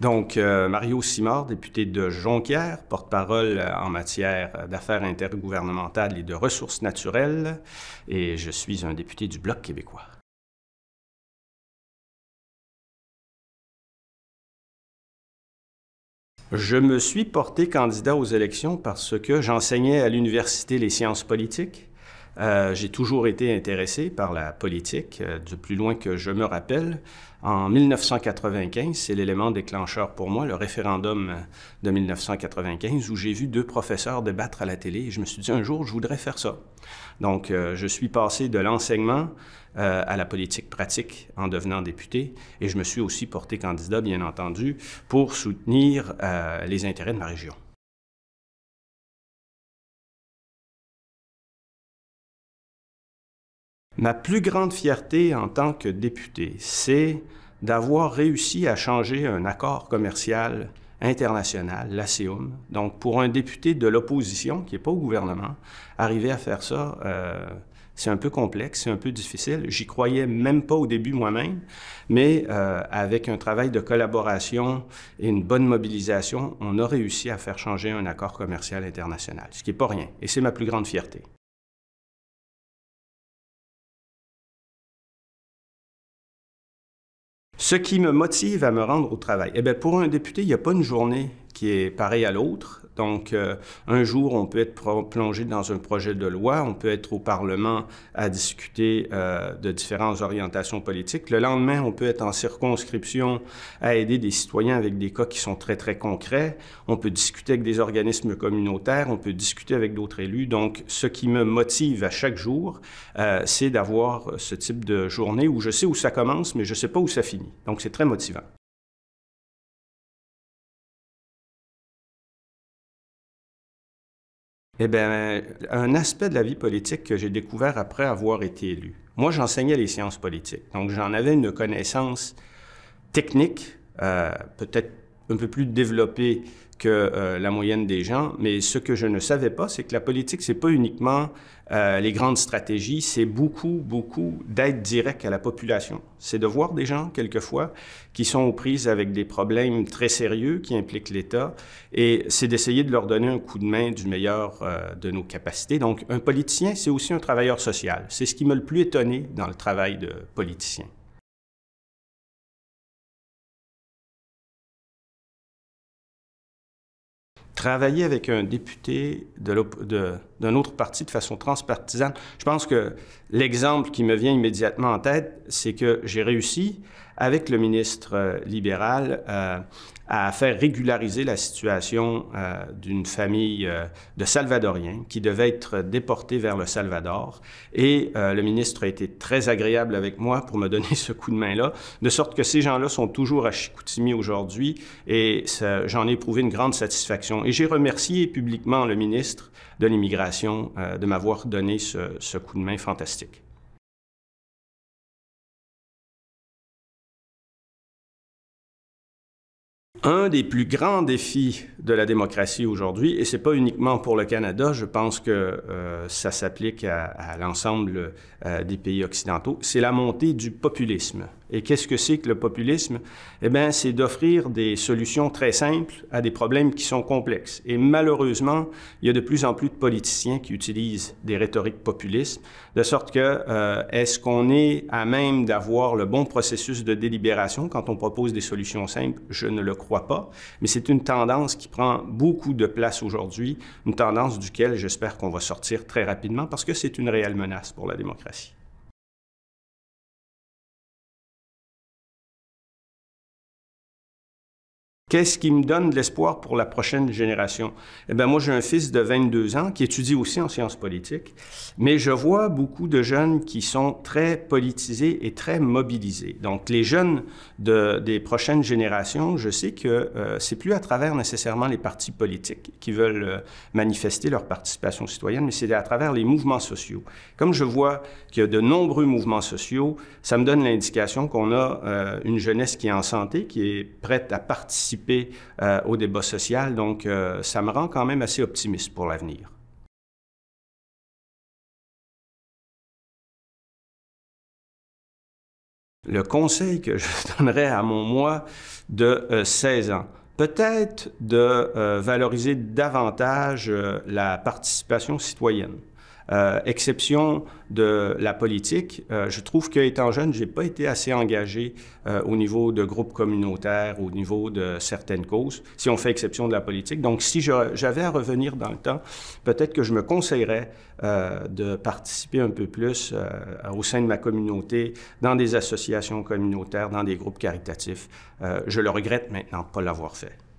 Donc, euh, Mario Simard, député de Jonquière, porte-parole euh, en matière d'affaires intergouvernementales et de ressources naturelles, et je suis un député du Bloc québécois. Je me suis porté candidat aux élections parce que j'enseignais à l'Université les sciences politiques euh, j'ai toujours été intéressé par la politique, euh, du plus loin que je me rappelle. En 1995, c'est l'élément déclencheur pour moi, le référendum euh, de 1995, où j'ai vu deux professeurs débattre à la télé et je me suis dit un jour, je voudrais faire ça. Donc, je suis passé de l'enseignement à la politique pratique en devenant député et je me suis aussi porté candidat, bien entendu, pour soutenir les intérêts de ma région. Ma plus grande fierté en tant que député, c'est d'avoir réussi à changer un accord commercial international, l'ACEUM. Donc, pour un député de l'opposition, qui n'est pas au gouvernement, arriver à faire ça, euh, c'est un peu complexe, c'est un peu difficile. J'y croyais même pas au début moi-même, mais euh, avec un travail de collaboration et une bonne mobilisation, on a réussi à faire changer un accord commercial international, ce qui n'est pas rien. Et c'est ma plus grande fierté. Ce qui me motive à me rendre au travail, eh bien, pour un député, il n'y a pas une journée qui est pareille à l'autre. Donc, euh, un jour, on peut être plongé dans un projet de loi, on peut être au Parlement à discuter euh, de différentes orientations politiques. Le lendemain, on peut être en circonscription à aider des citoyens avec des cas qui sont très, très concrets. On peut discuter avec des organismes communautaires, on peut discuter avec d'autres élus. Donc, ce qui me motive à chaque jour, euh, c'est d'avoir ce type de journée où je sais où ça commence, mais je ne sais pas où ça finit. Donc, c'est très motivant. Eh bien, un aspect de la vie politique que j'ai découvert après avoir été élu. Moi, j'enseignais les sciences politiques, donc j'en avais une connaissance technique, euh, peut-être un peu plus développé que euh, la moyenne des gens. Mais ce que je ne savais pas, c'est que la politique, c'est pas uniquement euh, les grandes stratégies, c'est beaucoup, beaucoup d'aide directe à la population. C'est de voir des gens, quelquefois, qui sont aux prises avec des problèmes très sérieux qui impliquent l'État, et c'est d'essayer de leur donner un coup de main du meilleur euh, de nos capacités. Donc, un politicien, c'est aussi un travailleur social. C'est ce qui m'a le plus étonné dans le travail de politicien. travailler avec un député d'un autre parti de façon transpartisane, je pense que l'exemple qui me vient immédiatement en tête, c'est que j'ai réussi avec le ministre euh, libéral euh, à faire régulariser la situation euh, d'une famille de Salvadoriens qui devait être déportée vers le Salvador. Et le ministre a été très agréable avec moi pour me donner ce coup de main-là, de sorte que ces gens-là sont toujours à Chicoutimi aujourd'hui et j'en ai éprouvé une grande satisfaction. Et j'ai remercié publiquement le ministre de l'immigration de m'avoir donné ce, ce coup de main fantastique. un des plus grands défis de la démocratie aujourd'hui, et ce n'est pas uniquement pour le Canada, je pense que euh, ça s'applique à, l'ensemble euh, des pays occidentaux, c'est la montée du populisme. Et qu'est-ce que c'est que le populisme? Eh bien, c'est d'offrir des solutions très simples à des problèmes qui sont complexes. Et malheureusement, il y a de plus en plus de politiciens qui utilisent des rhétoriques populistes, de sorte que euh, est-ce qu'on est à même d'avoir le bon processus de délibération quand on propose des solutions simples? Je ne le crois pas, mais c'est une tendance qui prend beaucoup de place aujourd'hui, une tendance duquel j'espère qu'on va sortir très rapidement parce que c'est une réelle menace pour la démocratie. Qu'est-ce qui me donne de l'espoir pour la prochaine génération? Eh bien, moi, j'ai un fils de 22 ans qui étudie aussi en sciences politiques, mais je vois beaucoup de jeunes qui sont très politisés et très mobilisés. Donc, les jeunes de, des prochaines générations, je sais que euh, c'est plus à travers nécessairement les partis politiques qui veulent euh, manifester leur participation citoyenne, mais c'est à travers les mouvements sociaux. Comme je vois qu'il y a de nombreux mouvements sociaux, ça me donne l'indication qu'on a euh, une jeunesse qui est en santé, qui est prête à participer participer euh, au débat social. Donc, euh, ça me rend quand même assez optimiste pour l'avenir. Le conseil que je donnerais à mon moi de 16 euh, ans, peut-être de valoriser davantage la participation citoyenne. Euh, exception de la politique, euh, je trouve qu'étant jeune, j'ai pas été assez engagé euh, au niveau de groupes communautaires, au niveau de certaines causes, si on fait exception de la politique. Donc, si j'avais à revenir dans le temps, peut-être que je me conseillerais de participer un peu plus au sein de ma communauté, dans des associations communautaires, dans des groupes caritatifs. je le regrette maintenant de pas l'avoir fait.